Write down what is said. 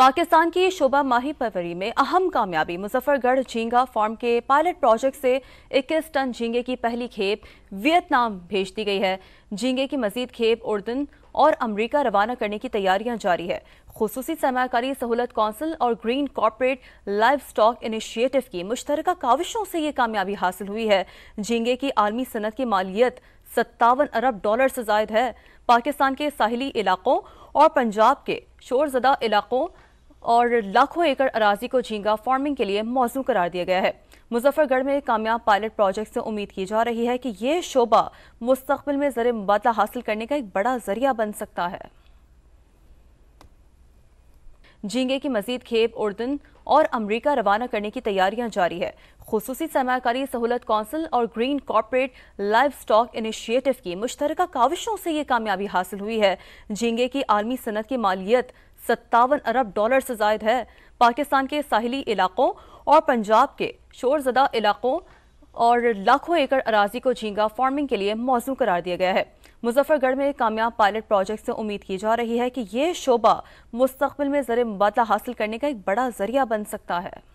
पाकिस्तान की शोभा माही परवरी में अहम कामयाबी मुजफ्फरगढ़ झींगा फार्म के पायलट प्रोजेक्ट से 21 टन झींगे की पहली खेप वियतनाम भेज दी गई है झींगे की मजीद खेप उर्दन और अमेरिका रवाना करने की तैयारियां जारी है खसूसी सरमाकारी सहूलत कौंसिल और green corporate livestock initiative की मुश्तरक काविशों से ये कामयाबी हासिल हुई है झींगे की आलमी सनत की मालियत सत्तावन अरब डॉलर से जायद है पाकिस्तान के साहिली इलाकों और पंजाब के शोरजदा इलाकों और लाखों एकड़ अराजी को झींगा फार्मिंग के लिए मौजूद करार दिया गया है मुजफ्फरगढ़ में कामयाब पायलट प्रोजेक्ट से उम्मीद की जा रही है कि यह शोबा मुस्तबिल में जर मुबादला हासिल करने का एक बड़ा जरिया बन सकता है झींगे की मजीद खेप उर्दन और अमरीका रवाना करने की तैयारियां जारी है खसूसी सरमाकारी सहूलत कौंसिल और green corporate livestock initiative की मुश्तरक काविशों से ये कामयाबी हासिल हुई है झींगे की आलमी सनत की मालियत सत्तावन अरब डॉलर से जायद है पाकिस्तान के साहली इलाकों और पंजाब के शोरजदा इलाकों और लाखों एकड़ अराजी को झींगा फार्मिंग के लिए मौजू करार दिया गया है मुजफ्फरगढ़ में कामयाब पायलट प्रोजेक्ट से उम्मीद की जा रही है कि यह शोबा मुस्तबिल में जर मुबादला हासिल करने का एक बड़ा जरिया बन सकता है